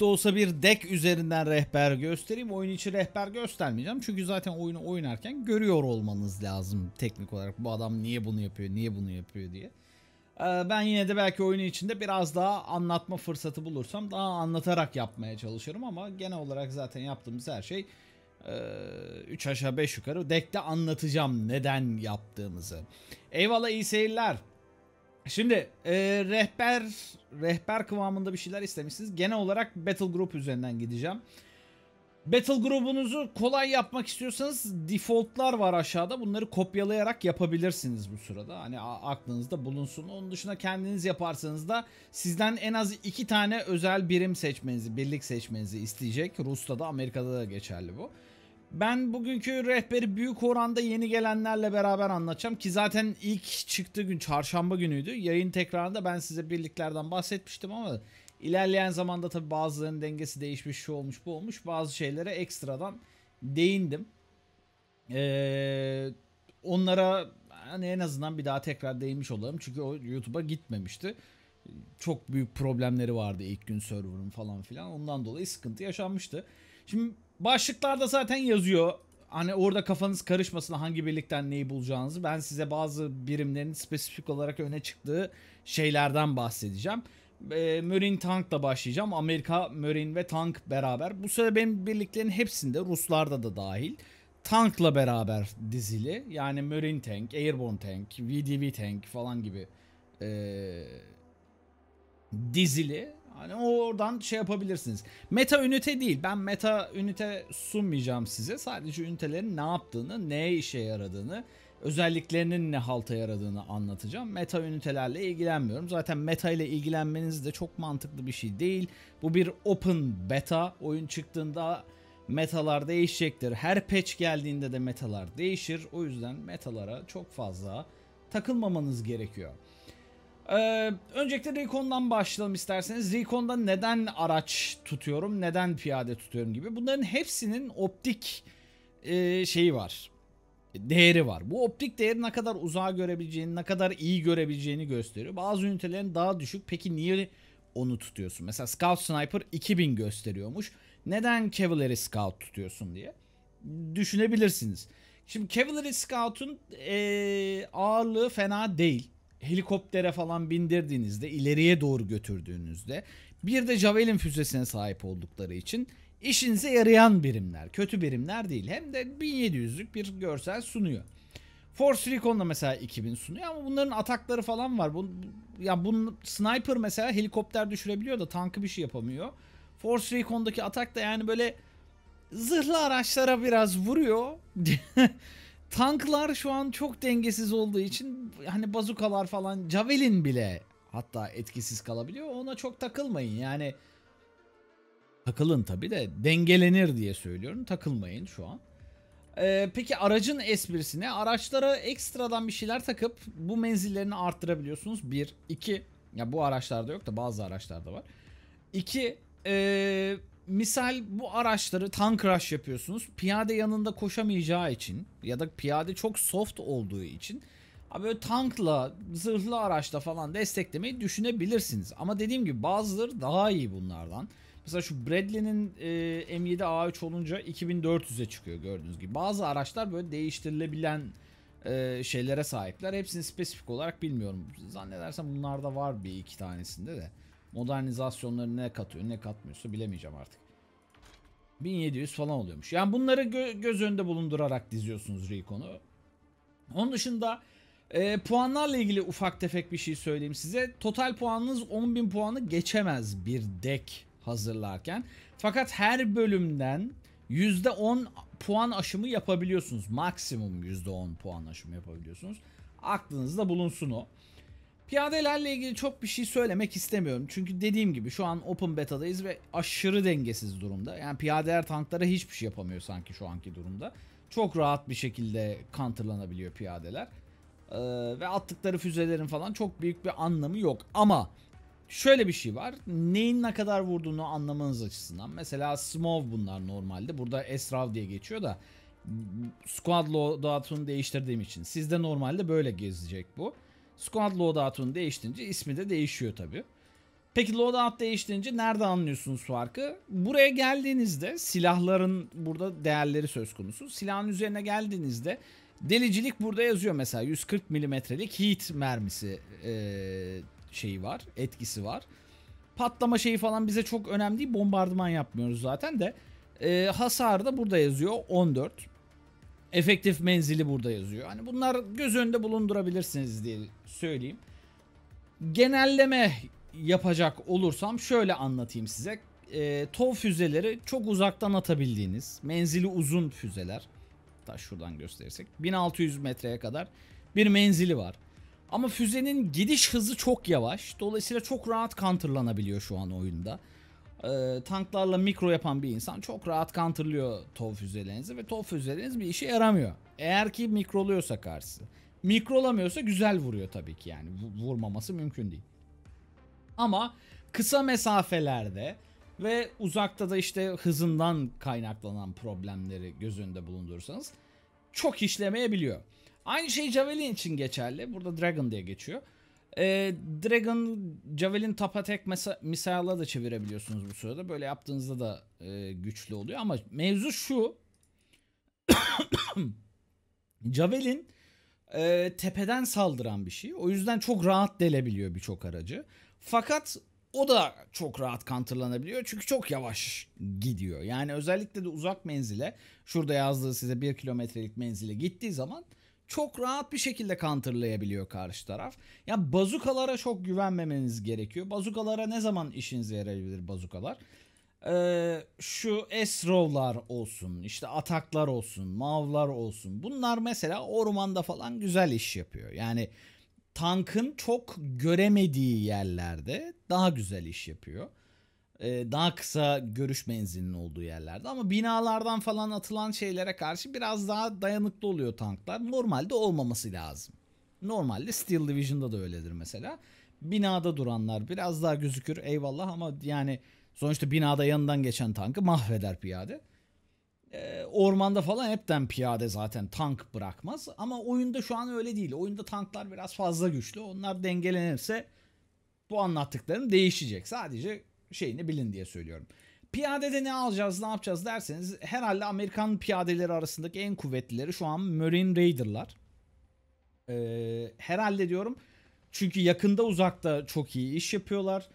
da olsa bir deck üzerinden rehber göstereyim. Oyun içi rehber göstermeyeceğim. Çünkü zaten oyunu oynarken görüyor olmanız lazım teknik olarak. Bu adam niye bunu yapıyor, niye bunu yapıyor diye. Ee, ben yine de belki oyunun içinde biraz daha anlatma fırsatı bulursam daha anlatarak yapmaya çalışırım ama genel olarak zaten yaptığımız her şey 3 e, aşağı 5 yukarı deckte anlatacağım neden yaptığımızı. Eyvallah iyi seyirler. Şimdi e, rehber rehber kıvamında bir şeyler istemişsiniz. Genel olarak Battle Group üzerinden gideceğim. Battle grubunuzu kolay yapmak istiyorsanız defaultlar var aşağıda. Bunları kopyalayarak yapabilirsiniz bu sırada. Hani aklınızda bulunsun. Onun dışında kendiniz yaparsanız da sizden en az iki tane özel birim seçmenizi, birlik seçmenizi isteyecek. Rus'ta da Amerika'da da geçerli bu. Ben bugünkü rehberi büyük oranda yeni gelenlerle beraber anlatacağım ki zaten ilk çıktığı gün çarşamba günüydü. Yayın tekrarında ben size birliklerden bahsetmiştim ama ilerleyen zamanda tabi bazılarının dengesi değişmiş, şu olmuş, bu olmuş. Bazı şeylere ekstradan değindim. Ee, onlara hani en azından bir daha tekrar değinmiş olalım çünkü o YouTube'a gitmemişti. Çok büyük problemleri vardı ilk gün server'ın falan filan. Ondan dolayı sıkıntı yaşanmıştı. Şimdi Başlıklarda zaten yazıyor. Hani orada kafanız karışmasın hangi birlikten neyi bulacağınızı. Ben size bazı birimlerin spesifik olarak öne çıktığı şeylerden bahsedeceğim. E, ee, Mörin Tank'la başlayacağım. Amerika, Mörin ve Tank beraber. Bu sefer benim birliklerin hepsinde Ruslarda da dahil. Tank'la beraber dizili. Yani Mörin Tank, Airborne Tank, VDV Tank falan gibi e, dizili Hani oradan şey yapabilirsiniz. Meta ünite değil. Ben meta ünite sunmayacağım size. Sadece ünitelerin ne yaptığını, ne işe yaradığını, özelliklerinin ne halta yaradığını anlatacağım. Meta ünitelerle ilgilenmiyorum. Zaten meta ile ilgilenmeniz de çok mantıklı bir şey değil. Bu bir open beta. Oyun çıktığında metalar değişecektir. Her patch geldiğinde de metalar değişir. O yüzden metalara çok fazla takılmamanız gerekiyor. Ee, öncelikle Recon'dan başlayalım isterseniz. Recon'da neden araç tutuyorum, neden piyade tutuyorum gibi. Bunların hepsinin optik e, şeyi var. Değeri var. Bu optik değeri ne kadar uzağa görebileceğini, ne kadar iyi görebileceğini gösteriyor. Bazı ünitelerin daha düşük. Peki niye onu tutuyorsun? Mesela Scout Sniper 2000 gösteriyormuş. Neden Cavalry Scout tutuyorsun diye düşünebilirsiniz. Şimdi Cavalry Scout'un e, ağırlığı fena değil helikoptere falan bindirdiğinizde, ileriye doğru götürdüğünüzde bir de Javelin füzesine sahip oldukları için işinize yarayan birimler, kötü birimler değil. Hem de 1700'lük bir görsel sunuyor. Force Recon'da mesela 2000 sunuyor ama bunların atakları falan var. Bu, ya bunun sniper mesela helikopter düşürebiliyor da tankı bir şey yapamıyor. Force Recon'daki atak da yani böyle zırhlı araçlara biraz vuruyor. Tanklar şu an çok dengesiz olduğu için hani bazukalar falan Javelin bile hatta etkisiz kalabiliyor. Ona çok takılmayın yani. Takılın tabi de dengelenir diye söylüyorum. Takılmayın şu an. Ee, peki aracın esprisine araçlara ekstradan bir şeyler takıp bu menzillerini arttırabiliyorsunuz. Bir, iki. Ya bu araçlarda yok da bazı araçlarda var. İki, ee, misal bu araçları tank crash yapıyorsunuz. Piyade yanında koşamayacağı için ya da piyade çok soft olduğu için abi böyle tankla, zırhlı araçla falan desteklemeyi düşünebilirsiniz. Ama dediğim gibi bazıları daha iyi bunlardan. Mesela şu Bradley'nin e, M7 A3 olunca 2400'e çıkıyor gördüğünüz gibi. Bazı araçlar böyle değiştirilebilen e, şeylere sahipler. Hepsini spesifik olarak bilmiyorum. Zannedersem bunlarda var bir iki tanesinde de. Modernizasyonları ne katıyor ne katmıyorsa bilemeyeceğim artık. 1700 falan oluyormuş. Yani bunları gö göz önünde bulundurarak diziyorsunuz Recon'u. Onun dışında e, puanlarla ilgili ufak tefek bir şey söyleyeyim size. Total puanınız 10.000 puanı geçemez bir deck hazırlarken. Fakat her bölümden %10 puan aşımı yapabiliyorsunuz. Maksimum %10 puan aşımı yapabiliyorsunuz. Aklınızda bulunsun o. Piyadelerle ilgili çok bir şey söylemek istemiyorum. Çünkü dediğim gibi şu an open beta'dayız ve aşırı dengesiz durumda. Yani piyadeler tanklara hiçbir şey yapamıyor sanki şu anki durumda. Çok rahat bir şekilde counterlanabiliyor piyadeler. Ee, ve attıkları füzelerin falan çok büyük bir anlamı yok. Ama şöyle bir şey var. Neyin ne kadar vurduğunu anlamanız açısından. Mesela Smov bunlar normalde. Burada Esrav diye geçiyor da squad loadout'unu değiştirdiğim için. Sizde normalde böyle gezecek bu. Squad loadout'unu değiştirince ismi de değişiyor tabi. Peki loadout değiştirince nerede anlıyorsunuz farkı? Buraya geldiğinizde silahların burada değerleri söz konusu. Silahın üzerine geldiğinizde delicilik burada yazıyor mesela 140 milimetrelik heat mermisi ee, şeyi var, etkisi var. Patlama şeyi falan bize çok önemli değil. Bombardıman yapmıyoruz zaten de. E, hasarı da burada yazıyor 14. Efektif menzili burada yazıyor. Hani bunlar göz önünde bulundurabilirsiniz diye söyleyeyim. Genelleme yapacak olursam şöyle anlatayım size. E, ee, TOW füzeleri çok uzaktan atabildiğiniz menzili uzun füzeler. Hatta şuradan göstersek, 1600 metreye kadar bir menzili var. Ama füzenin gidiş hızı çok yavaş. Dolayısıyla çok rahat counterlanabiliyor şu an oyunda e, tanklarla mikro yapan bir insan çok rahat counterlıyor TOV füzelerinizi ve TOV füzeleriniz bir işe yaramıyor. Eğer ki mikroluyorsa karşısı. Mikrolamıyorsa güzel vuruyor tabii ki yani vurmaması mümkün değil. Ama kısa mesafelerde ve uzakta da işte hızından kaynaklanan problemleri göz önünde bulundursanız çok işlemeyebiliyor. Aynı şey Javelin için geçerli. Burada Dragon diye geçiyor. E, Dragon Javelin Tapatek Attack misal'a da çevirebiliyorsunuz bu sırada. Böyle yaptığınızda da e, güçlü oluyor. Ama mevzu şu. Javelin e, tepeden saldıran bir şey. O yüzden çok rahat delebiliyor birçok aracı. Fakat o da çok rahat counterlanabiliyor. Çünkü çok yavaş gidiyor. Yani özellikle de uzak menzile şurada yazdığı size 1 kilometrelik menzile gittiği zaman çok rahat bir şekilde counterlayabiliyor karşı taraf. Ya yani bazukalara çok güvenmemeniz gerekiyor. Bazukalara ne zaman işinize yarayabilir bazukalar? Ee, şu esrovlar olsun, işte ataklar olsun, mavlar olsun. Bunlar mesela ormanda falan güzel iş yapıyor. Yani tankın çok göremediği yerlerde daha güzel iş yapıyor. E, daha kısa görüş menzilinin olduğu yerlerde ama binalardan falan atılan şeylere karşı biraz daha dayanıklı oluyor tanklar. Normalde olmaması lazım. Normalde Steel Division'da da öyledir mesela. Binada duranlar biraz daha gözükür eyvallah ama yani sonuçta binada yanından geçen tankı mahveder piyade. E, ormanda falan hepten piyade zaten tank bırakmaz ama oyunda şu an öyle değil. Oyunda tanklar biraz fazla güçlü. Onlar dengelenirse bu anlattıklarım değişecek. Sadece şeyini bilin diye söylüyorum. Piyadede ne alacağız ne yapacağız derseniz herhalde Amerikan piyadeleri arasındaki en kuvvetlileri şu an Marine Raider'lar. Ee, herhalde diyorum çünkü yakında uzakta çok iyi iş yapıyorlar.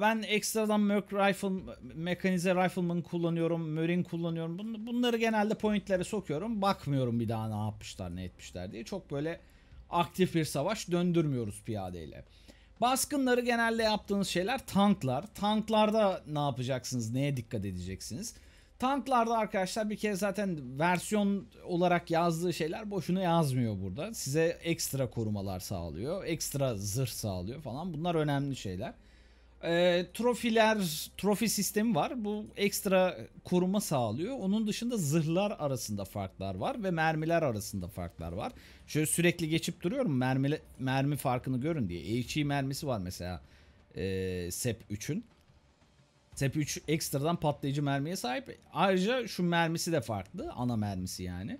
Ben ekstradan Merc Rifle, mekanize Rifleman kullanıyorum, Marine kullanıyorum. bunları genelde pointlere sokuyorum. Bakmıyorum bir daha ne yapmışlar, ne etmişler diye. Çok böyle aktif bir savaş döndürmüyoruz piyadeyle. ile. Baskınları genelde yaptığınız şeyler tanklar. Tanklarda ne yapacaksınız? Neye dikkat edeceksiniz? Tanklarda arkadaşlar bir kez zaten versiyon olarak yazdığı şeyler boşuna yazmıyor burada. Size ekstra korumalar sağlıyor. Ekstra zırh sağlıyor falan. Bunlar önemli şeyler. E, trofiler, trofi sistemi var. Bu ekstra koruma sağlıyor. Onun dışında zırhlar arasında farklar var ve mermiler arasında farklar var. Şöyle sürekli geçip duruyorum mermi, mermi farkını görün diye. HE mermisi var mesela e, SEP 3'ün. SEP 3 ekstradan patlayıcı mermiye sahip. Ayrıca şu mermisi de farklı. Ana mermisi yani.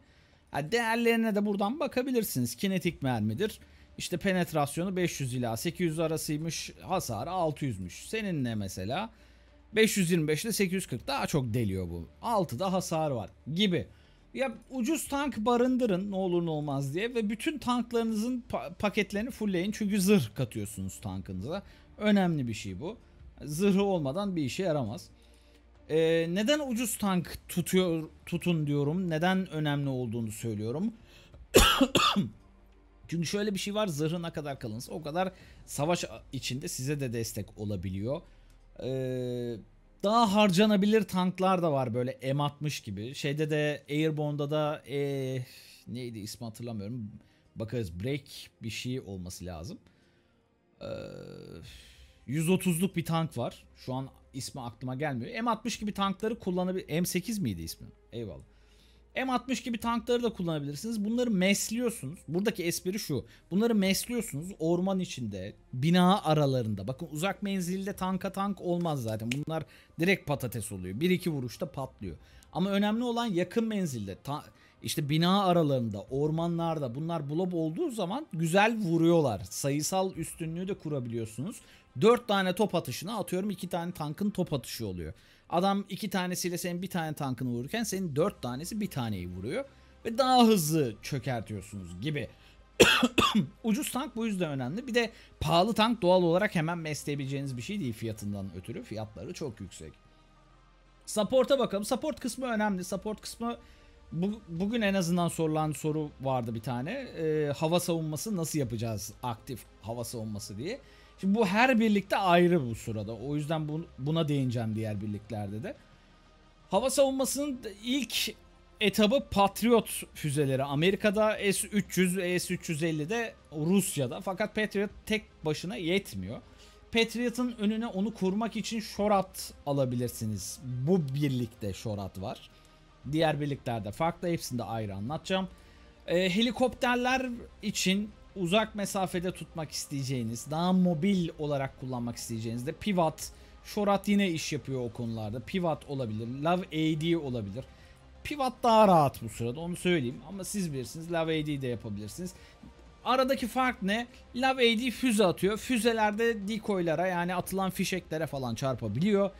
yani değerlerine de buradan bakabilirsiniz. Kinetik mermidir. İşte penetrasyonu 500 ila 800 arasıymış. Hasarı 600'müş. Seninle mesela 525 ile 840 daha çok deliyor bu. 6'da hasar var gibi. Ya ucuz tank barındırın ne olur ne olmaz diye ve bütün tanklarınızın pa- paketlerini fullleyin çünkü zırh katıyorsunuz tankınıza. Önemli bir şey bu. Zırhı olmadan bir işe yaramaz. Ee, neden ucuz tank tutuyor tutun diyorum. Neden önemli olduğunu söylüyorum. Çünkü şöyle bir şey var zırhı ne kadar kalınsa o kadar savaş içinde size de destek olabiliyor. Ee, daha harcanabilir tanklar da var böyle M60 gibi. Şeyde de Airborne'da da ee, neydi ismi hatırlamıyorum. Bakarız break bir şey olması lazım. Ee, eh, 130'luk bir tank var. Şu an ismi aklıma gelmiyor. M60 gibi tankları kullanabilir. M8 miydi ismi? Eyvallah. M60 gibi tankları da kullanabilirsiniz. Bunları mesliyorsunuz. Buradaki espri şu. Bunları mesliyorsunuz orman içinde, bina aralarında. Bakın uzak menzilde tanka tank olmaz zaten. Bunlar direkt patates oluyor. Bir iki vuruşta patlıyor. Ama önemli olan yakın menzilde. Ta işte bina aralarında, ormanlarda bunlar blob olduğu zaman güzel vuruyorlar. Sayısal üstünlüğü de kurabiliyorsunuz. 4 tane top atışına atıyorum 2 tane tankın top atışı oluyor. Adam iki tanesiyle senin bir tane tankını vururken senin dört tanesi bir taneyi vuruyor. Ve daha hızlı çökertiyorsunuz gibi. Ucuz tank bu yüzden önemli. Bir de pahalı tank doğal olarak hemen mesleyebileceğiniz bir şey değil fiyatından ötürü. Fiyatları çok yüksek. Support'a bakalım. Support kısmı önemli. Support kısmı bu, bugün en azından sorulan soru vardı bir tane. Ee, hava savunması nasıl yapacağız aktif hava savunması diye. Şimdi bu her birlikte ayrı bu sırada. O yüzden bu, buna değineceğim diğer birliklerde de. Hava savunmasının ilk etabı Patriot füzeleri. Amerika'da S-300 ve S-350'de Rusya'da. Fakat Patriot tek başına yetmiyor. Patriot'ın önüne onu kurmak için Şorat alabilirsiniz. Bu birlikte Şorat var. Diğer birliklerde farklı hepsinde ayrı anlatacağım. E, helikopterler için uzak mesafede tutmak isteyeceğiniz, daha mobil olarak kullanmak isteyeceğinizde pivot, Şorat yine iş yapıyor o konularda. Pivot olabilir, Love AD olabilir. Pivot daha rahat bu sırada onu söyleyeyim ama siz bilirsiniz Love AD de yapabilirsiniz. Aradaki fark ne? Love AD füze atıyor. Füzelerde decoylara yani atılan fişeklere falan çarpabiliyor.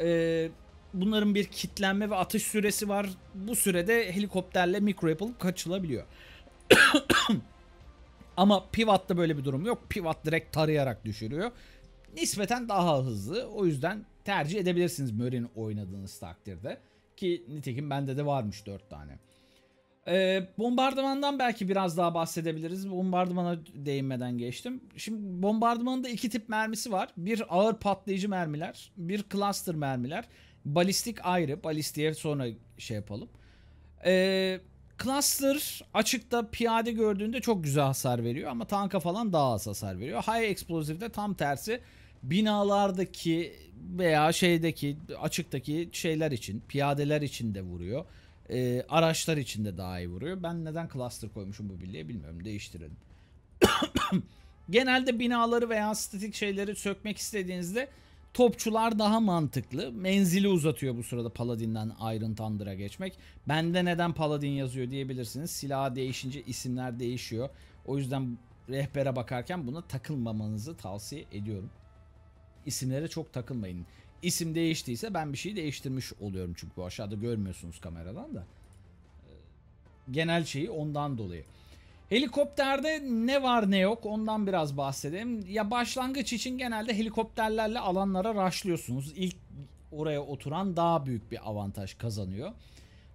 Ee, bunların bir kitlenme ve atış süresi var. Bu sürede helikopterle mikro yapılıp kaçılabiliyor. Ama pivotta böyle bir durum yok. Pivot direkt tarayarak düşürüyor. Nispeten daha hızlı. O yüzden tercih edebilirsiniz Murray'in oynadığınız takdirde. Ki nitekim bende de varmış 4 tane. Ee, bombardımandan belki biraz daha bahsedebiliriz. Bombardımana değinmeden geçtim. Şimdi bombardımanın da iki tip mermisi var. Bir ağır patlayıcı mermiler, bir cluster mermiler. Balistik ayrı. Balistiğe sonra şey yapalım. Ee, Cluster açıkta piyade gördüğünde çok güzel hasar veriyor ama tanka falan daha az hasar veriyor. High Explosive de tam tersi binalardaki veya şeydeki açıktaki şeyler için piyadeler için de vuruyor. Ee, araçlar için de daha iyi vuruyor. Ben neden cluster koymuşum bu birliğe bilmiyorum. Değiştirelim. Genelde binaları veya statik şeyleri sökmek istediğinizde Topçular daha mantıklı. Menzili uzatıyor bu sırada Paladin'den Iron Thunder'a geçmek. Bende neden Paladin yazıyor diyebilirsiniz. Silah değişince isimler değişiyor. O yüzden rehbere bakarken buna takılmamanızı tavsiye ediyorum. İsimlere çok takılmayın. İsim değiştiyse ben bir şey değiştirmiş oluyorum çünkü aşağıda görmüyorsunuz kameradan da. Ee, genel şeyi ondan dolayı. Helikopterde ne var ne yok ondan biraz bahsedeyim. Ya başlangıç için genelde helikopterlerle alanlara rushlıyorsunuz. İlk oraya oturan daha büyük bir avantaj kazanıyor.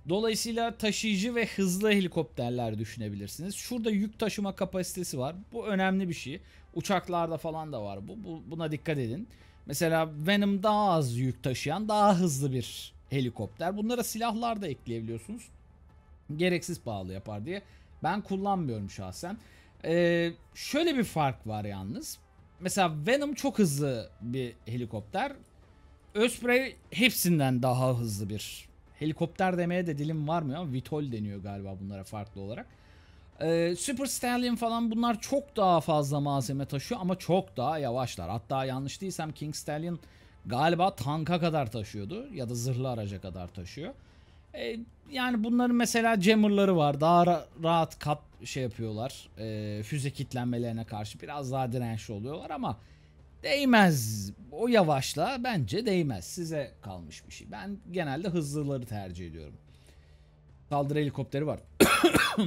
Dolayısıyla taşıyıcı ve hızlı helikopterler düşünebilirsiniz. Şurada yük taşıma kapasitesi var. Bu önemli bir şey. Uçaklarda falan da var bu. bu buna dikkat edin. Mesela Venom daha az yük taşıyan daha hızlı bir helikopter. Bunlara silahlar da ekleyebiliyorsunuz. Gereksiz pahalı yapar diye ben kullanmıyorum şahsen. Ee, şöyle bir fark var yalnız. Mesela Venom çok hızlı bir helikopter. Osprey hepsinden daha hızlı bir helikopter demeye de dilim varmıyor ama Vitol deniyor galiba bunlara farklı olarak. Ee, Super Stallion falan bunlar çok daha fazla malzeme taşıyor ama çok daha yavaşlar. Hatta yanlış değilsem King Stallion galiba tanka kadar taşıyordu ya da zırhlı araca kadar taşıyor. E, yani bunların mesela jammer'ları var. Daha ra- rahat kat şey yapıyorlar. E, füze kitlenmelerine karşı biraz daha dirençli oluyorlar ama değmez. O yavaşla bence değmez. Size kalmış bir şey. Ben genelde hızlıları tercih ediyorum. Saldırı helikopteri var.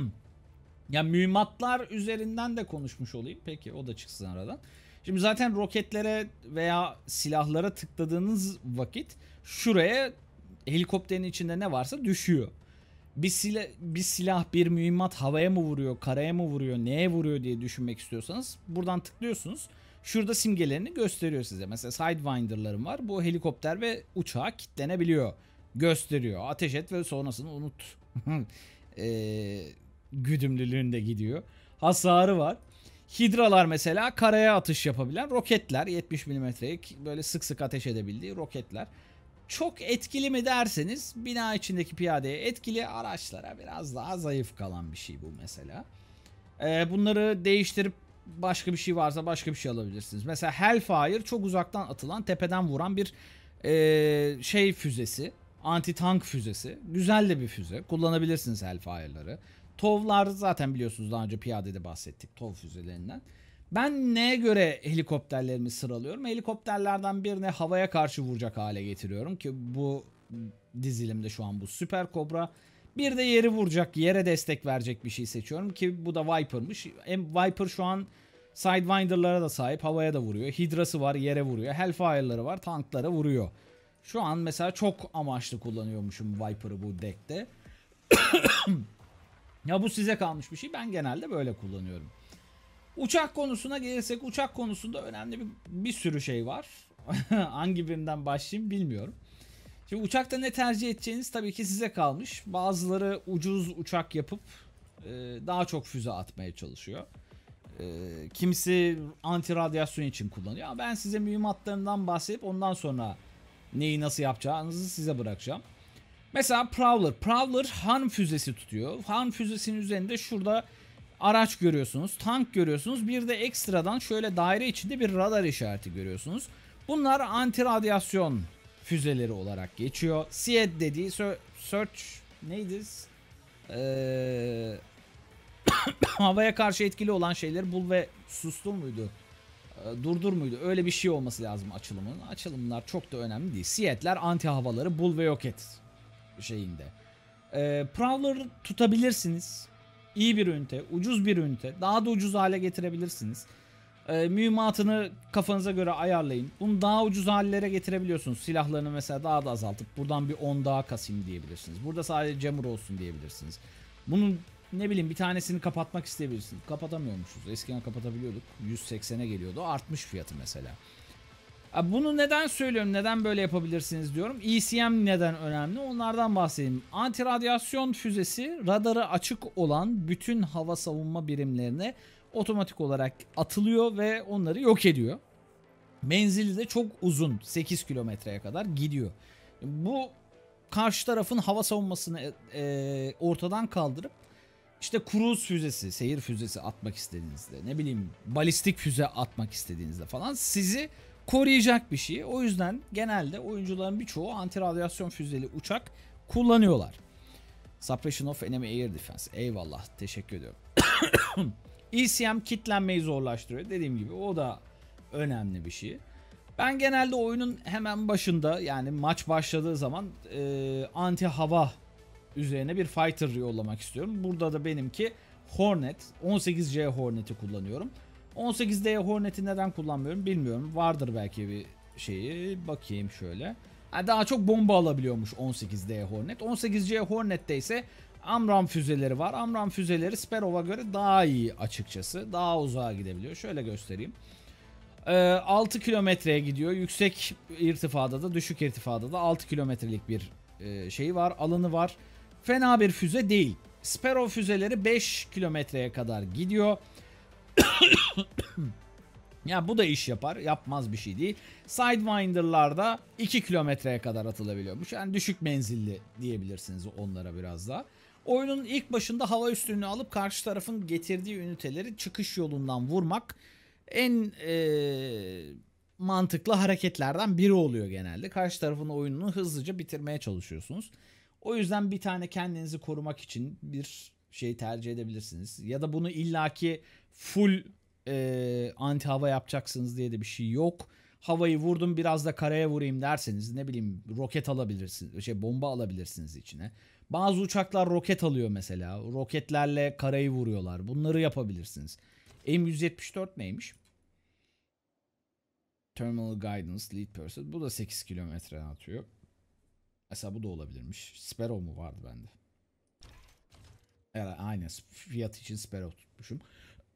ya mühimmatlar üzerinden de konuşmuş olayım. Peki o da çıksın aradan. Şimdi zaten roketlere veya silahlara tıkladığınız vakit şuraya helikopterin içinde ne varsa düşüyor. Bir silah, bir silah, bir mühimmat havaya mı vuruyor, karaya mı vuruyor, neye vuruyor diye düşünmek istiyorsanız buradan tıklıyorsunuz. Şurada simgelerini gösteriyor size. Mesela Sidewinder'larım var. Bu helikopter ve uçağa kitlenebiliyor. Gösteriyor. Ateş et ve sonrasını unut. e, ee, güdümlülüğünde gidiyor. Hasarı var. Hidralar mesela karaya atış yapabilen roketler. 70 milimetrelik böyle sık sık ateş edebildiği roketler. Çok etkili mi derseniz bina içindeki piyadeye etkili araçlara biraz daha zayıf kalan bir şey bu mesela. Ee, bunları değiştirip başka bir şey varsa başka bir şey alabilirsiniz. Mesela Hellfire çok uzaktan atılan tepeden vuran bir ee, şey füzesi. Anti tank füzesi. Güzel de bir füze. Kullanabilirsiniz Hellfire'ları. Tovlar zaten biliyorsunuz daha önce piyadede bahsettik. Tov füzelerinden. Ben neye göre helikopterlerimi sıralıyorum? Helikopterlerden birine havaya karşı vuracak hale getiriyorum ki bu dizilimde şu an bu Süper Kobra. Bir de yeri vuracak, yere destek verecek bir şey seçiyorum ki bu da Viper'mış. Viper şu an Sidewinder'lara da sahip, havaya da vuruyor. Hydra'sı var, yere vuruyor. Hellfire'ları var, tanklara vuruyor. Şu an mesela çok amaçlı kullanıyormuşum Viper'ı bu deckte. ya bu size kalmış bir şey. Ben genelde böyle kullanıyorum. Uçak konusuna gelirsek uçak konusunda önemli bir, bir sürü şey var. Hangi birinden başlayayım bilmiyorum. Şimdi uçakta ne tercih edeceğiniz tabii ki size kalmış. Bazıları ucuz uçak yapıp e, daha çok füze atmaya çalışıyor. E, kimisi anti radyasyon için kullanıyor. Ama ben size mühimmatlarından bahsedip ondan sonra neyi nasıl yapacağınızı size bırakacağım. Mesela Prowler. Prowler Han füzesi tutuyor. Han füzesinin üzerinde şurada araç görüyorsunuz, tank görüyorsunuz. Bir de ekstradan şöyle daire içinde bir radar işareti görüyorsunuz. Bunlar anti radyasyon füzeleri olarak geçiyor. SEAD dediği search neydi? Ee, havaya karşı etkili olan şeyleri bul ve sustur muydu? Ee, durdur muydu? Öyle bir şey olması lazım açılımın. Açılımlar çok da önemli değil. Siyetler anti havaları bul ve yok et şeyinde. E, Prowler tutabilirsiniz iyi bir ünite, ucuz bir ünite, daha da ucuz hale getirebilirsiniz. E, mühimmatını kafanıza göre ayarlayın. Bunu daha ucuz hallere getirebiliyorsunuz. Silahlarını mesela daha da azaltıp buradan bir 10 daha kasayım diyebilirsiniz. Burada sadece cemur olsun diyebilirsiniz. Bunun ne bileyim bir tanesini kapatmak isteyebilirsiniz. Kapatamıyormuşuz. Eskiden kapatabiliyorduk. 180'e geliyordu. Artmış fiyatı mesela. Bunu neden söylüyorum? Neden böyle yapabilirsiniz diyorum. ECM neden önemli? Onlardan bahsedeyim. Anti-radyasyon füzesi radarı açık olan bütün hava savunma birimlerine otomatik olarak atılıyor ve onları yok ediyor. Menzili de çok uzun. 8 kilometreye kadar gidiyor. Bu karşı tarafın hava savunmasını e, e ortadan kaldırıp işte kruz füzesi, seyir füzesi atmak istediğinizde, ne bileyim balistik füze atmak istediğinizde falan sizi koruyacak bir şey. O yüzden genelde oyuncuların birçoğu anti-radyasyon füzeli uçak kullanıyorlar. Suppression of Enemy Air Defense. Eyvallah teşekkür ediyorum. ECM kitlenmeyi zorlaştırıyor. Dediğim gibi o da önemli bir şey. Ben genelde oyunun hemen başında yani maç başladığı zaman e, anti hava üzerine bir fighter yollamak istiyorum. Burada da benimki Hornet 18C Hornet'i kullanıyorum. 18D Hornet'i neden kullanmıyorum bilmiyorum. Vardır belki bir şeyi. Bakayım şöyle. Daha çok bomba alabiliyormuş 18D Hornet. 18C Hornet'te ise Amram füzeleri var. Amram füzeleri Sparrow'a göre daha iyi açıkçası. Daha uzağa gidebiliyor. Şöyle göstereyim. 6 ee, kilometreye gidiyor. Yüksek irtifada da düşük irtifada da 6 kilometrelik bir e, şeyi var. Alanı var. Fena bir füze değil. Sparrow füzeleri 5 kilometreye kadar gidiyor. Ya bu da iş yapar. Yapmaz bir şey değil. Sidewinder'larda 2 kilometreye kadar atılabiliyormuş. Yani düşük menzilli diyebilirsiniz onlara biraz daha. Oyunun ilk başında hava üstünlüğü alıp karşı tarafın getirdiği üniteleri çıkış yolundan vurmak en ee, mantıklı hareketlerden biri oluyor genelde. Karşı tarafın oyununu hızlıca bitirmeye çalışıyorsunuz. O yüzden bir tane kendinizi korumak için bir şey tercih edebilirsiniz. Ya da bunu illaki full e, anti hava yapacaksınız diye de bir şey yok. Havayı vurdum biraz da karaya vurayım derseniz ne bileyim roket alabilirsiniz. Şey bomba alabilirsiniz içine. Bazı uçaklar roket alıyor mesela. Roketlerle karayı vuruyorlar. Bunları yapabilirsiniz. M174 neymiş? Terminal Guidance Lead Person. Bu da 8 kilometre atıyor. Mesela bu da olabilirmiş. Sparrow mu vardı bende? Evet, aynen. Fiyat için Sparrow tutmuşum.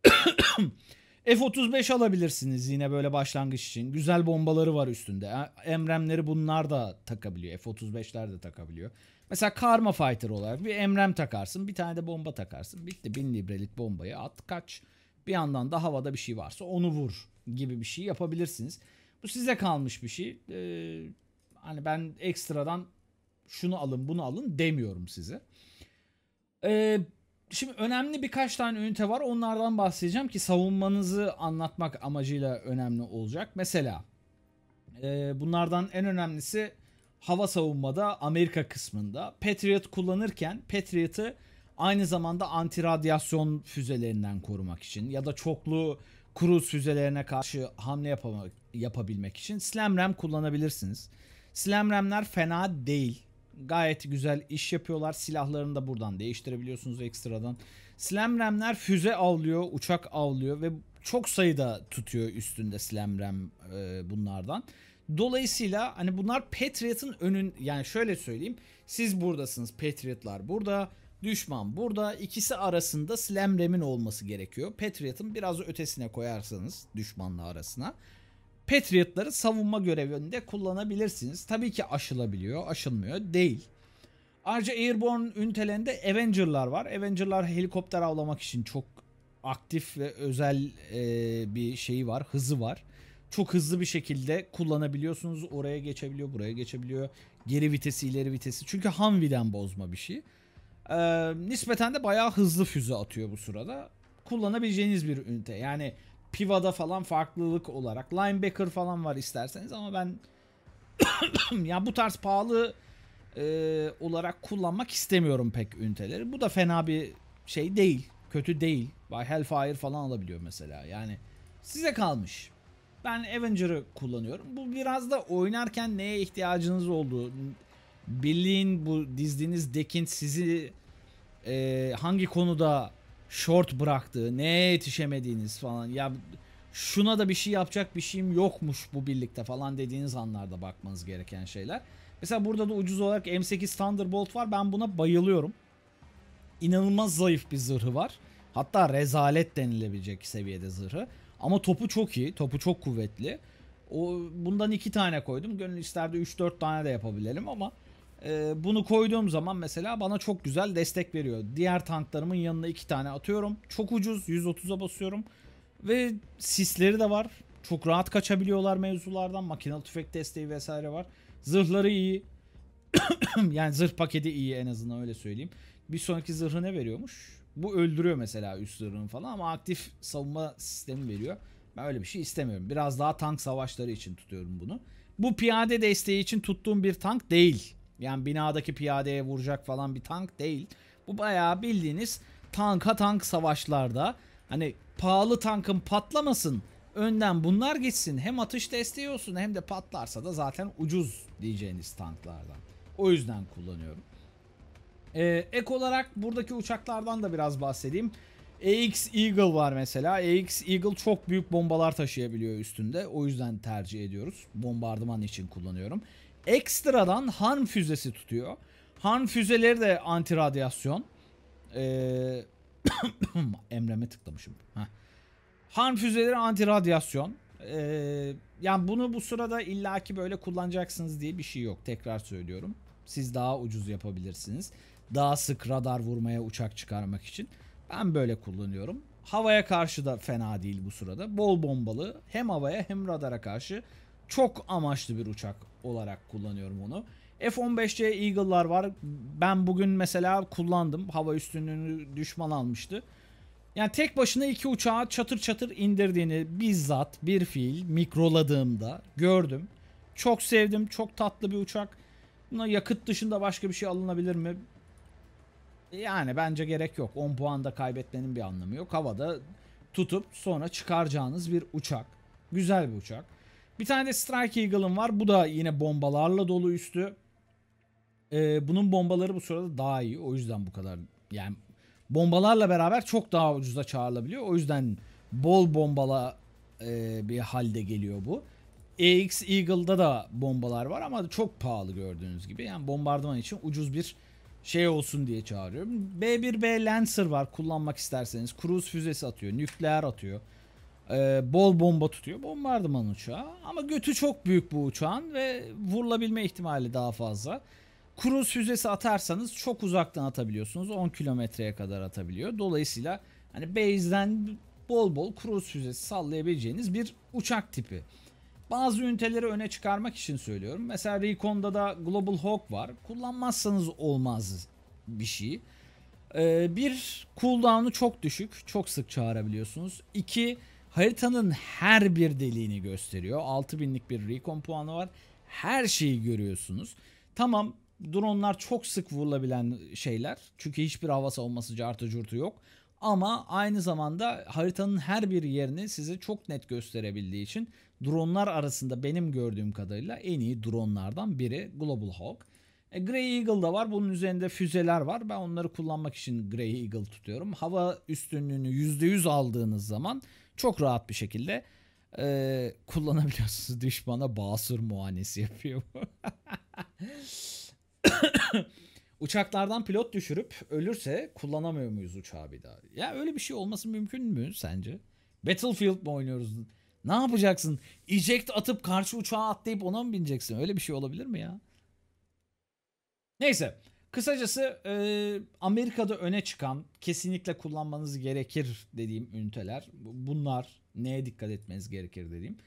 F-35 alabilirsiniz yine böyle başlangıç için. Güzel bombaları var üstünde. Emremleri bunlar da takabiliyor. F-35'ler de takabiliyor. Mesela Karma Fighter olarak bir emrem takarsın. Bir tane de bomba takarsın. Bitti. Bin librelik bombayı at kaç. Bir yandan da havada bir şey varsa onu vur gibi bir şey yapabilirsiniz. Bu size kalmış bir şey. Ee, hani ben ekstradan şunu alın bunu alın demiyorum size. Ee, Şimdi önemli birkaç tane ünite var. Onlardan bahsedeceğim ki savunmanızı anlatmak amacıyla önemli olacak. Mesela e, bunlardan en önemlisi hava savunmada Amerika kısmında Patriot kullanırken Patriot'ı aynı zamanda anti-radyasyon füzelerinden korumak için ya da çoklu kuru füzelerine karşı hamle yapamak, yapabilmek için SlamRam kullanabilirsiniz. SlamRam'ler fena değil. Gayet güzel iş yapıyorlar. Silahlarını da buradan değiştirebiliyorsunuz ekstradan. Slamrem'ler füze avlıyor, uçak avlıyor ve çok sayıda tutuyor üstünde Slamrem e, bunlardan. Dolayısıyla hani bunlar Patriot'ın önün yani şöyle söyleyeyim. Siz buradasınız Patriot'lar burada. Düşman burada ikisi arasında Slamrem'in olması gerekiyor. Patriot'ın biraz ötesine koyarsanız düşmanla arasına Patriot'ları savunma görevinde kullanabilirsiniz. Tabii ki aşılabiliyor, aşılmıyor değil. Ayrıca Airborne ünitelerinde Avenger'lar var. Avenger'lar helikopter avlamak için çok aktif ve özel e, bir şeyi var, hızı var. Çok hızlı bir şekilde kullanabiliyorsunuz. Oraya geçebiliyor, buraya geçebiliyor. Geri vitesi, ileri vitesi. Çünkü Humvee'den bozma bir şey. E, nispeten de bayağı hızlı füze atıyor bu sırada. Kullanabileceğiniz bir ünite. Yani Piva'da falan farklılık olarak. Linebacker falan var isterseniz ama ben ya bu tarz pahalı e, olarak kullanmak istemiyorum pek üniteleri. Bu da fena bir şey değil. Kötü değil. Bay Hellfire falan alabiliyor mesela. Yani size kalmış. Ben Avenger'ı kullanıyorum. Bu biraz da oynarken neye ihtiyacınız olduğu. Bildiğin bu dizdiğiniz dekin sizi e, hangi konuda short bıraktığı, ne yetişemediğiniz falan. Ya şuna da bir şey yapacak bir şeyim yokmuş bu birlikte falan dediğiniz anlarda bakmanız gereken şeyler. Mesela burada da ucuz olarak M8 Thunderbolt var. Ben buna bayılıyorum. İnanılmaz zayıf bir zırhı var. Hatta rezalet denilebilecek seviyede zırhı. Ama topu çok iyi. Topu çok kuvvetli. O, bundan iki tane koydum. Gönül isterdi 3-4 tane de yapabilelim ama ee, bunu koyduğum zaman mesela bana çok güzel destek veriyor. Diğer tanklarımın yanına iki tane atıyorum. Çok ucuz 130'a basıyorum. Ve sisleri de var. Çok rahat kaçabiliyorlar mevzulardan. Makinalı tüfek desteği vesaire var. Zırhları iyi. yani zırh paketi iyi en azından öyle söyleyeyim. Bir sonraki zırhı ne veriyormuş? Bu öldürüyor mesela üst zırhını falan ama aktif savunma sistemi veriyor. Ben öyle bir şey istemiyorum. Biraz daha tank savaşları için tutuyorum bunu. Bu piyade desteği için tuttuğum bir tank değil. Yani binadaki piyadeye vuracak falan bir tank değil. Bu bayağı bildiğiniz tanka tank savaşlarda hani pahalı tankın patlamasın önden bunlar gitsin hem atış desteği olsun hem de patlarsa da zaten ucuz diyeceğiniz tanklardan. O yüzden kullanıyorum. Ee, ek olarak buradaki uçaklardan da biraz bahsedeyim. AX Eagle var mesela. AX Eagle çok büyük bombalar taşıyabiliyor üstünde. O yüzden tercih ediyoruz. Bombardıman için kullanıyorum ekstradan harm füzesi tutuyor. Harm füzeleri de anti radyasyon. Ee, emreme tıklamışım. Heh. Harm füzeleri anti radyasyon. Ee, yani bunu bu sırada illaki böyle kullanacaksınız diye bir şey yok. Tekrar söylüyorum. Siz daha ucuz yapabilirsiniz. Daha sık radar vurmaya uçak çıkarmak için. Ben böyle kullanıyorum. Havaya karşı da fena değil bu sırada. Bol bombalı hem havaya hem radara karşı çok amaçlı bir uçak olarak kullanıyorum onu. F-15C Eagle'lar var. Ben bugün mesela kullandım. Hava üstünlüğünü düşman almıştı. Yani tek başına iki uçağı çatır çatır indirdiğini bizzat bir fiil mikroladığımda gördüm. Çok sevdim. Çok tatlı bir uçak. Buna yakıt dışında başka bir şey alınabilir mi? Yani bence gerek yok. 10 puan da kaybetmenin bir anlamı yok. Havada tutup sonra çıkaracağınız bir uçak. Güzel bir uçak. Bir tane de Strike Eagle'ım var. Bu da yine bombalarla dolu üstü. Ee, bunun bombaları bu sırada daha iyi. O yüzden bu kadar yani bombalarla beraber çok daha ucuza çağrılabiliyor. O yüzden bol bombala e, bir halde geliyor bu. AX e Eagle'da da bombalar var ama çok pahalı gördüğünüz gibi. Yani bombardıman için ucuz bir şey olsun diye çağırıyorum. B1B Lancer var kullanmak isterseniz. Cruise füzesi atıyor, nükleer atıyor e, bol bomba tutuyor. Bombardıman uçağı. Ama götü çok büyük bu uçağın ve vurulabilme ihtimali daha fazla. kuru füzesi atarsanız çok uzaktan atabiliyorsunuz. 10 kilometreye kadar atabiliyor. Dolayısıyla hani base'den bol bol kuru füzesi sallayabileceğiniz bir uçak tipi. Bazı üniteleri öne çıkarmak için söylüyorum. Mesela Recon'da da Global Hawk var. Kullanmazsanız olmaz bir şey. Ee, bir cooldown'u çok düşük. Çok sık çağırabiliyorsunuz. İki Haritanın her bir deliğini gösteriyor. 6000'lik bir recon puanı var. Her şeyi görüyorsunuz. Tamam dronlar çok sık vurulabilen şeyler. Çünkü hiçbir hava savunması cartı curtu yok. Ama aynı zamanda haritanın her bir yerini size çok net gösterebildiği için dronlar arasında benim gördüğüm kadarıyla en iyi dronlardan biri Global Hawk. E, Grey Eagle da var. Bunun üzerinde füzeler var. Ben onları kullanmak için Grey Eagle tutuyorum. Hava üstünlüğünü %100 aldığınız zaman çok rahat bir şekilde e, kullanabiliyorsunuz. Düşmana basur muanesi yapıyor. Uçaklardan pilot düşürüp ölürse kullanamıyor muyuz uçağı bir daha? Ya öyle bir şey olması mümkün mü sence? Battlefield mi oynuyoruz? Ne yapacaksın? Eject atıp karşı uçağa atlayıp ona mı bineceksin? Öyle bir şey olabilir mi ya? Neyse. Kısacası e, Amerika'da öne çıkan kesinlikle kullanmanız gerekir dediğim üniteler. Bunlar neye dikkat etmeniz gerekir dediğim.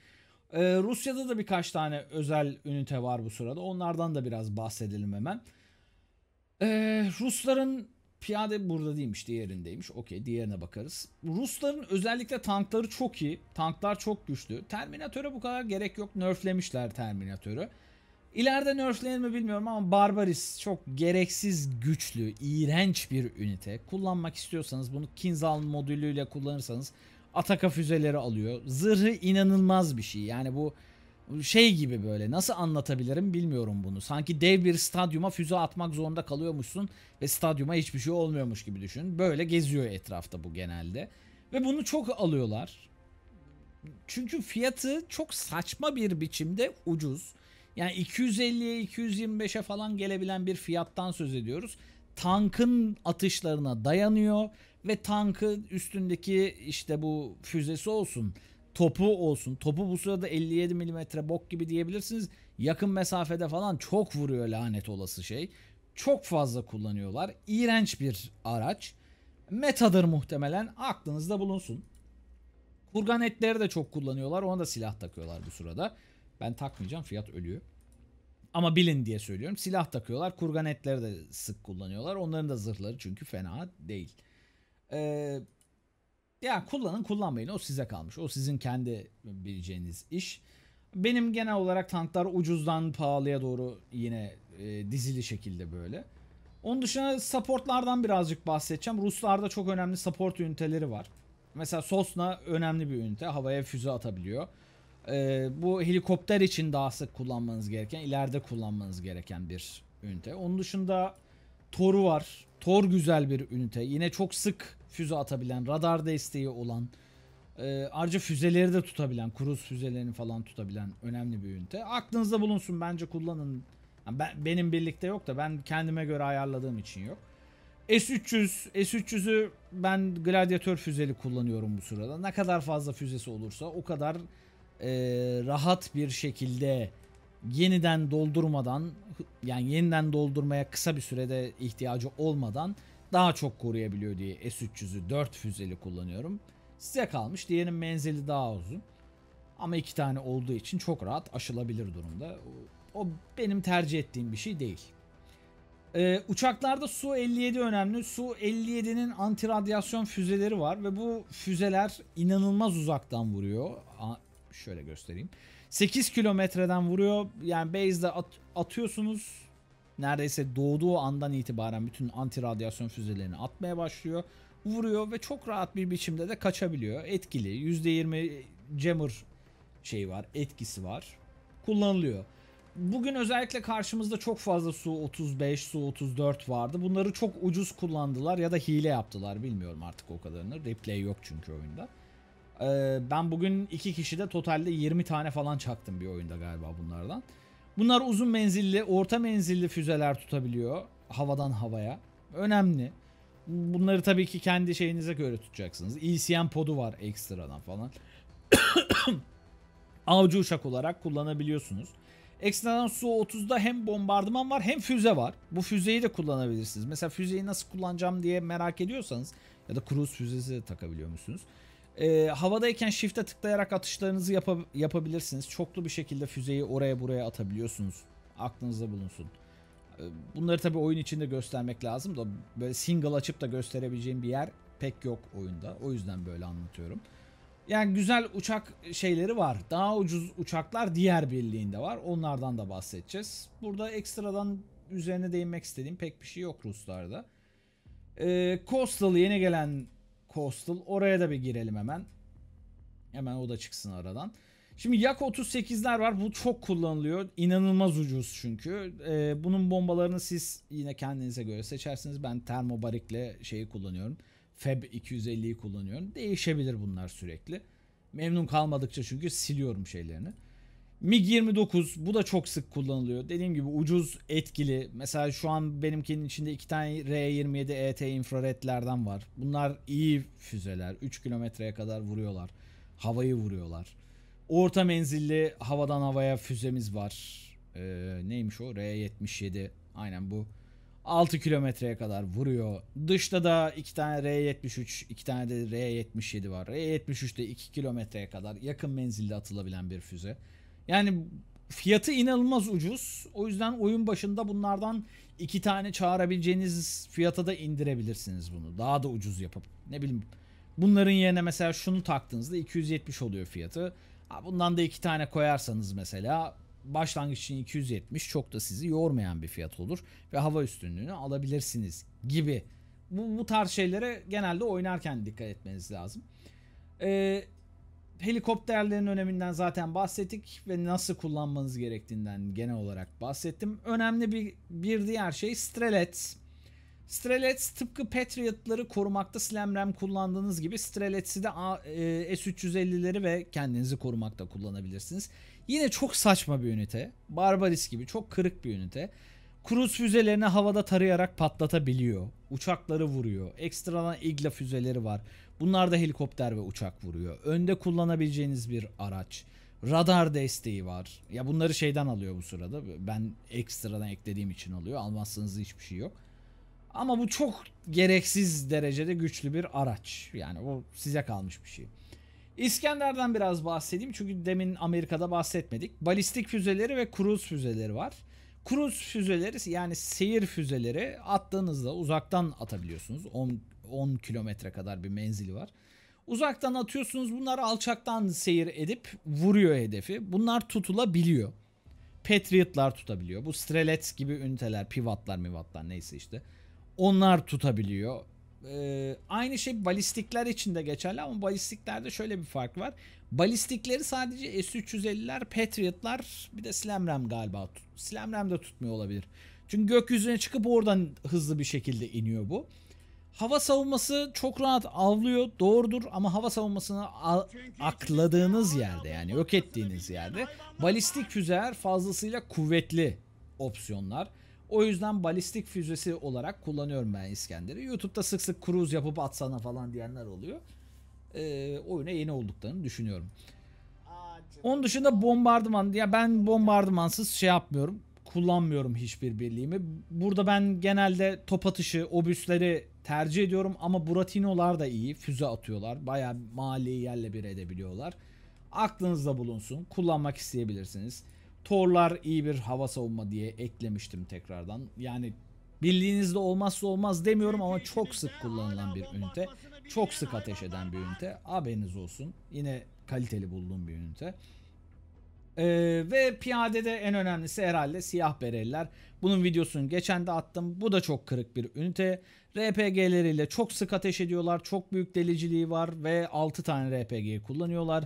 E, Rusya'da da birkaç tane özel ünite var bu sırada. Onlardan da biraz bahsedelim hemen. E, Rusların piyade burada değilmiş diğerindeymiş. Okey diğerine bakarız. Rusların özellikle tankları çok iyi. Tanklar çok güçlü. Terminatör'e bu kadar gerek yok. Nerflemişler Terminatör'ü. İleride nerflenir mi bilmiyorum ama Barbaris çok gereksiz güçlü, iğrenç bir ünite. Kullanmak istiyorsanız bunu Kinzal modülüyle kullanırsanız Ataka füzeleri alıyor. Zırhı inanılmaz bir şey. Yani bu şey gibi böyle nasıl anlatabilirim bilmiyorum bunu. Sanki dev bir stadyuma füze atmak zorunda kalıyormuşsun ve stadyuma hiçbir şey olmuyormuş gibi düşün. Böyle geziyor etrafta bu genelde. Ve bunu çok alıyorlar. Çünkü fiyatı çok saçma bir biçimde ucuz. Yani 250'ye 225'e falan gelebilen bir fiyattan söz ediyoruz. Tankın atışlarına dayanıyor ve tankı üstündeki işte bu füzesi olsun topu olsun. Topu bu sırada 57 milimetre bok gibi diyebilirsiniz. Yakın mesafede falan çok vuruyor lanet olası şey. Çok fazla kullanıyorlar. İğrenç bir araç. Metadır muhtemelen. Aklınızda bulunsun. Kurgan etleri de çok kullanıyorlar. Ona da silah takıyorlar bu sırada. Ben takmayacağım fiyat ölüyor. Ama bilin diye söylüyorum. Silah takıyorlar. Kurgan etleri de sık kullanıyorlar. Onların da zırhları çünkü fena değil. Ee, ya kullanın kullanmayın. O size kalmış. O sizin kendi bileceğiniz iş. Benim genel olarak tanklar ucuzdan pahalıya doğru yine e, dizili şekilde böyle. Onun dışında supportlardan birazcık bahsedeceğim. Ruslarda çok önemli support üniteleri var. Mesela Sosna önemli bir ünite. Havaya füze atabiliyor e, bu helikopter için daha sık kullanmanız gereken, ileride kullanmanız gereken bir ünite. Onun dışında Tor'u var. Tor güzel bir ünite. Yine çok sık füze atabilen, radar desteği olan, e, ayrıca füzeleri de tutabilen, kruz füzelerini falan tutabilen önemli bir ünite. Aklınızda bulunsun bence kullanın. Yani ben, benim birlikte yok da ben kendime göre ayarladığım için yok. S300, S300'ü ben gladyatör füzeli kullanıyorum bu sırada. Ne kadar fazla füzesi olursa o kadar e, rahat bir şekilde yeniden doldurmadan yani yeniden doldurmaya kısa bir sürede ihtiyacı olmadan daha çok koruyabiliyor diye S300'ü 4 füzeli kullanıyorum. Size kalmış diğerinin menzili daha uzun. Ama iki tane olduğu için çok rahat aşılabilir durumda. O benim tercih ettiğim bir şey değil. Ee, uçaklarda Su-57 önemli. Su-57'nin radyasyon füzeleri var ve bu füzeler inanılmaz uzaktan vuruyor şöyle göstereyim. 8 kilometreden vuruyor. Yani base'de at atıyorsunuz. Neredeyse doğduğu andan itibaren bütün anti radyasyon füzelerini atmaya başlıyor. Vuruyor ve çok rahat bir biçimde de kaçabiliyor. Etkili. %20 jammer şey var, etkisi var. Kullanılıyor. Bugün özellikle karşımızda çok fazla su 35, su 34 vardı. Bunları çok ucuz kullandılar ya da hile yaptılar bilmiyorum artık o kadarını. Replay yok çünkü oyunda. Ee, ben bugün iki kişi de totalde 20 tane falan çaktım bir oyunda galiba bunlardan. Bunlar uzun menzilli, orta menzilli füzeler tutabiliyor havadan havaya. Önemli. Bunları tabii ki kendi şeyinize göre tutacaksınız. ECM podu var ekstradan falan. Avcı uçak olarak kullanabiliyorsunuz. Ekstradan Su-30'da hem bombardıman var hem füze var. Bu füzeyi de kullanabilirsiniz. Mesela füzeyi nasıl kullanacağım diye merak ediyorsanız ya da cruise füzesi de takabiliyor musunuz? E, havadayken shift'e tıklayarak atışlarınızı yap yapabilirsiniz. Çoklu bir şekilde füzeyi oraya buraya atabiliyorsunuz. Aklınızda bulunsun. E, bunları tabii oyun içinde göstermek lazım da böyle single açıp da gösterebileceğim bir yer pek yok oyunda. O yüzden böyle anlatıyorum. Yani güzel uçak şeyleri var. Daha ucuz uçaklar diğer birliğinde var. Onlardan da bahsedeceğiz. Burada ekstradan üzerine değinmek istediğim pek bir şey yok Ruslarda. Ee, Coastal yeni gelen Coastal. Oraya da bir girelim hemen. Hemen o da çıksın aradan. Şimdi Yak 38'ler var. Bu çok kullanılıyor. İnanılmaz ucuz çünkü. Ee, bunun bombalarını siz yine kendinize göre seçersiniz. Ben termobarikle şeyi kullanıyorum. Feb 250'yi kullanıyorum. Değişebilir bunlar sürekli. Memnun kalmadıkça çünkü siliyorum şeylerini. MiG-29 bu da çok sık kullanılıyor. Dediğim gibi ucuz, etkili. Mesela şu an benimkinin içinde iki tane R27 ET infraredlerden var. Bunlar iyi füzeler. 3 kilometreye kadar vuruyorlar. Havayı vuruyorlar. Orta menzilli havadan havaya füzemiz var. Ee, neymiş o? R77. Aynen bu. 6 kilometreye kadar vuruyor. Dışta da 2 tane R73, 2 tane de R77 var. R73 de 2 kilometreye kadar yakın menzilde atılabilen bir füze. Yani fiyatı inanılmaz ucuz. O yüzden oyun başında bunlardan iki tane çağırabileceğiniz fiyata da indirebilirsiniz bunu. Daha da ucuz yapıp ne bileyim bunların yerine mesela şunu taktığınızda 270 oluyor fiyatı. Bundan da iki tane koyarsanız mesela başlangıç için 270 çok da sizi yormayan bir fiyat olur ve hava üstünlüğünü alabilirsiniz gibi. Bu, bu tarz şeylere genelde oynarken dikkat etmeniz lazım. Ee, helikopterlerin öneminden zaten bahsettik ve nasıl kullanmanız gerektiğinden genel olarak bahsettim. Önemli bir, bir diğer şey Strelets. Strelets tıpkı Patriot'ları korumakta Slamrem kullandığınız gibi Strelet'si de e, S-350'leri ve kendinizi korumakta kullanabilirsiniz. Yine çok saçma bir ünite. Barbaris gibi çok kırık bir ünite. Kruz füzelerini havada tarayarak patlatabiliyor. Uçakları vuruyor. Ekstradan igla füzeleri var. Bunlar da helikopter ve uçak vuruyor. Önde kullanabileceğiniz bir araç. Radar desteği var. Ya bunları şeyden alıyor bu sırada. Ben ekstradan eklediğim için alıyor. Almazsanız hiçbir şey yok. Ama bu çok gereksiz derecede güçlü bir araç. Yani o size kalmış bir şey. İskender'den biraz bahsedeyim çünkü demin Amerika'da bahsetmedik. Balistik füzeleri ve kruz füzeleri var. Kruz füzeleri yani seyir füzeleri attığınızda uzaktan atabiliyorsunuz. 10 10 kilometre kadar bir menzili var. Uzaktan atıyorsunuz bunlar alçaktan seyir edip vuruyor hedefi. Bunlar tutulabiliyor. Patriot'lar tutabiliyor. Bu Strelets gibi üniteler, pivatlar, mivatlar neyse işte. Onlar tutabiliyor. Ee, aynı şey balistikler için de geçerli ama balistiklerde şöyle bir fark var. Balistikleri sadece S-350'ler, Patriot'lar bir de Slamram galiba. Slamram da tutmuyor olabilir. Çünkü gökyüzüne çıkıp oradan hızlı bir şekilde iniyor bu. Hava savunması çok rahat avlıyor doğrudur ama hava savunmasını akladığınız yerde yani yok ettiğiniz yerde balistik füzeler fazlasıyla kuvvetli opsiyonlar. O yüzden balistik füzesi olarak kullanıyorum ben İskender'i. YouTube'da sık sık cruise yapıp atsana falan diyenler oluyor. Ee, oyuna yeni olduklarını düşünüyorum. Onun dışında bombardıman ya ben bombardımansız şey yapmıyorum kullanmıyorum hiçbir birliğimi. Burada ben genelde top atışı, obüsleri tercih ediyorum ama Buratino'lar da iyi. Füze atıyorlar. bayağı maliyi yerle bir edebiliyorlar. Aklınızda bulunsun. Kullanmak isteyebilirsiniz. Torlar iyi bir hava savunma diye eklemiştim tekrardan. Yani bildiğinizde olmazsa olmaz demiyorum ama çok sık kullanılan bir ünite. Çok sık ateş eden bir ünite. Haberiniz olsun. Yine kaliteli bulduğum bir ünite. Ee, ve piyadede en önemlisi herhalde siyah bereliler. Bunun videosunu geçen de attım. Bu da çok kırık bir ünite. RPG'leriyle çok sık ateş ediyorlar. Çok büyük deliciliği var ve 6 tane RPG kullanıyorlar.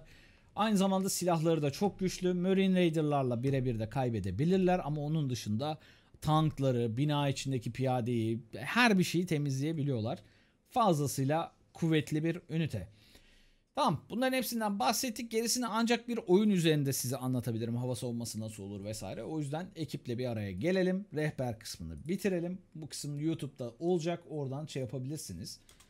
Aynı zamanda silahları da çok güçlü. Marine Raider'larla birebir de kaybedebilirler ama onun dışında tankları, bina içindeki piyadeyi, her bir şeyi temizleyebiliyorlar. Fazlasıyla kuvvetli bir ünite. Tamam bunların hepsinden bahsettik. Gerisini ancak bir oyun üzerinde size anlatabilirim. Hava olması nasıl olur vesaire. O yüzden ekiple bir araya gelelim. Rehber kısmını bitirelim. Bu kısım YouTube'da olacak. Oradan şey yapabilirsiniz.